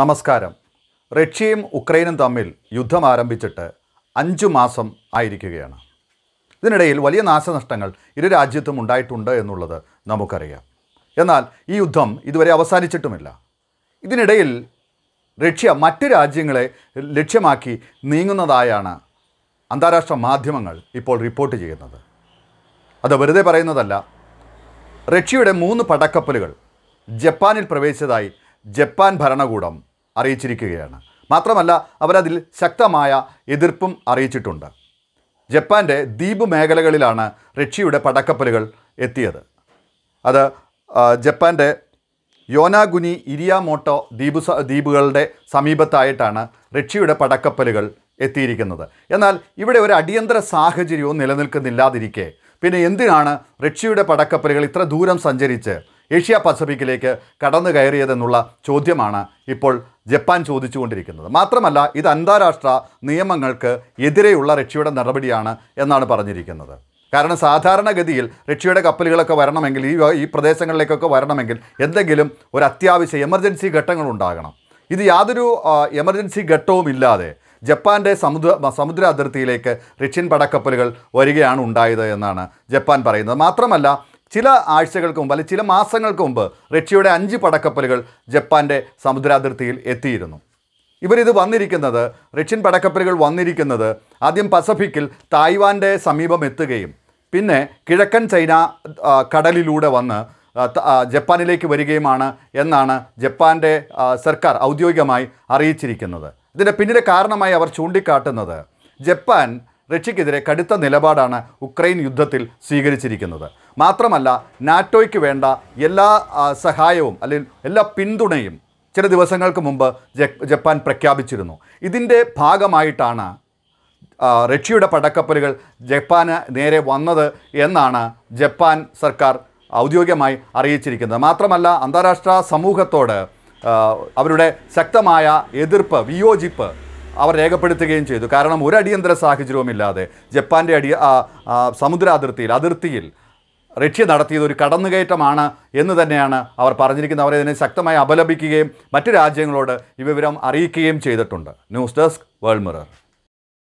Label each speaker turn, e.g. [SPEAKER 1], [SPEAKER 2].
[SPEAKER 1] നമസ്കാരം റഷ്യയും ഉക്രൈനും തമ്മിൽ യുദ്ധം ആരംഭിച്ചിട്ട് അഞ്ച് മാസം ആയിരിക്കുകയാണ് ഇതിനിടയിൽ വലിയ നാശനഷ്ടങ്ങൾ ഇരു രാജ്യത്തും ഉണ്ടായിട്ടുണ്ട് എന്നുള്ളത് നമുക്കറിയാം എന്നാൽ ഈ യുദ്ധം ഇതുവരെ അവസാനിച്ചിട്ടുമില്ല ഇതിനിടയിൽ റഷ്യ മറ്റ് രാജ്യങ്ങളെ ലക്ഷ്യമാക്കി നീങ്ങുന്നതായാണ് അന്താരാഷ്ട്ര മാധ്യമങ്ങൾ ഇപ്പോൾ റിപ്പോർട്ട് ചെയ്യുന്നത് അത് വെറുതെ പറയുന്നതല്ല റഷ്യയുടെ മൂന്ന് പടക്കപ്പലുകൾ ജപ്പാനിൽ പ്രവേശിച്ചതായി ജപ്പാൻ ഭരണകൂടം അറിയിച്ചിരിക്കുകയാണ് മാത്രമല്ല അവരതിൽ ശക്തമായ എതിർപ്പും അറിയിച്ചിട്ടുണ്ട് ജപ്പാൻ്റെ ദ്വീപ് മേഖലകളിലാണ് റഷ്യയുടെ പടക്കപ്പലുകൾ എത്തിയത് അത് ജപ്പാൻ്റെ യോനാഗുനി ഇരിയാമോട്ടോ ദ്വീപ് ദ്വീപുകളുടെ സമീപത്തായിട്ടാണ് റഷ്യയുടെ പടക്കപ്പലുകൾ എത്തിയിരിക്കുന്നത് എന്നാൽ ഇവിടെ ഒരു അടിയന്തര സാഹചര്യവും നിലനിൽക്കുന്നില്ലാതിരിക്കെ പിന്നെ എന്തിനാണ് റഷ്യയുടെ പടക്കപ്പലുകൾ ഇത്ര ദൂരം സഞ്ചരിച്ച് ഏഷ്യ പസഫിക്കിലേക്ക് കടന്നു കയറിയതെന്നുള്ള ചോദ്യമാണ് ഇപ്പോൾ ജപ്പാൻ ചോദിച്ചുകൊണ്ടിരിക്കുന്നത് മാത്രമല്ല ഇത് അന്താരാഷ്ട്ര നിയമങ്ങൾക്ക് എതിരെയുള്ള റഷ്യയുടെ നടപടിയാണ് എന്നാണ് പറഞ്ഞിരിക്കുന്നത് കാരണം സാധാരണഗതിയിൽ റഷ്യയുടെ കപ്പലുകളൊക്കെ വരണമെങ്കിൽ ഈ ഈ പ്രദേശങ്ങളിലേക്കൊക്കെ വരണമെങ്കിൽ എന്തെങ്കിലും ഒരു അത്യാവശ്യ എമർജൻസി ഘട്ടങ്ങൾ ഉണ്ടാകണം ഇത് യാതൊരു എമർജൻസി ഘട്ടവും ഇല്ലാതെ ജപ്പാൻ്റെ സമുദ്ര സമുദ്ര അതിർത്തിയിലേക്ക് റഷ്യൻ പടക്കപ്പലുകൾ വരികയാണ് ഉണ്ടായത് എന്നാണ് ജപ്പാൻ പറയുന്നത് മാത്രമല്ല ചില ആഴ്ചകൾക്ക് മുമ്പ് അല്ലെങ്കിൽ ചില മാസങ്ങൾക്ക് മുമ്പ് റഷ്യയുടെ അഞ്ച് പടക്കപ്പലുകൾ ജപ്പാൻ്റെ സമുദ്രാതിർത്തിയിൽ എത്തിയിരുന്നു ഇവരിത് വന്നിരിക്കുന്നത് റഷ്യൻ പടക്കപ്പലുകൾ വന്നിരിക്കുന്നത് ആദ്യം പസഫിക്കിൽ തായ്വാൻ്റെ സമീപം എത്തുകയും പിന്നെ കിഴക്കൻ ചൈന കടലിലൂടെ വന്ന് ജപ്പാനിലേക്ക് വരികയുമാണ് എന്നാണ് ജപ്പാൻ്റെ സർക്കാർ ഔദ്യോഗികമായി അറിയിച്ചിരിക്കുന്നത് ഇതിൻ്റെ പിന്നിലെ കാരണമായി അവർ ചൂണ്ടിക്കാട്ടുന്നത് ജപ്പാൻ റഷ്യക്കെതിരെ കടുത്ത നിലപാടാണ് ഉക്രൈൻ യുദ്ധത്തിൽ സ്വീകരിച്ചിരിക്കുന്നത് മാത്രമല്ല നാറ്റോയ്ക്ക് വേണ്ട എല്ലാ സഹായവും അല്ലെങ്കിൽ എല്ലാ പിന്തുണയും ചില ദിവസങ്ങൾക്ക് മുമ്പ് ജപ്പാൻ പ്രഖ്യാപിച്ചിരുന്നു ഇതിൻ്റെ ഭാഗമായിട്ടാണ് റഷ്യയുടെ പടക്കപ്പലുകൾ ജപ്പാന് നേരെ വന്നത് എന്നാണ് ജപ്പാൻ സർക്കാർ ഔദ്യോഗികമായി അറിയിച്ചിരിക്കുന്നത് മാത്രമല്ല അന്താരാഷ്ട്ര സമൂഹത്തോട് അവരുടെ ശക്തമായ എതിർപ്പ് വിയോജിപ്പ് അവർ രേഖപ്പെടുത്തുകയും ചെയ്തു കാരണം ഒരു അടിയന്തര സാഹചര്യവുമില്ലാതെ ജപ്പാൻ്റെ അടി സമുദ്ര അതിർത്തിയിൽ അതിർത്തിയിൽ റഷ്യ നടത്തിയത് ഒരു കടന്നുകയറ്റമാണ് എന്ന് തന്നെയാണ് അവർ പറഞ്ഞിരിക്കുന്നത് അവരെ ഇതിനെ ശക്തമായി അപലപിക്കുകയും മറ്റ് രാജ്യങ്ങളോട് ഈ വിവരം അറിയിക്കുകയും ചെയ്തിട്ടുണ്ട് ന്യൂസ് ഡെസ്ക് വേൾഡ് മിറർ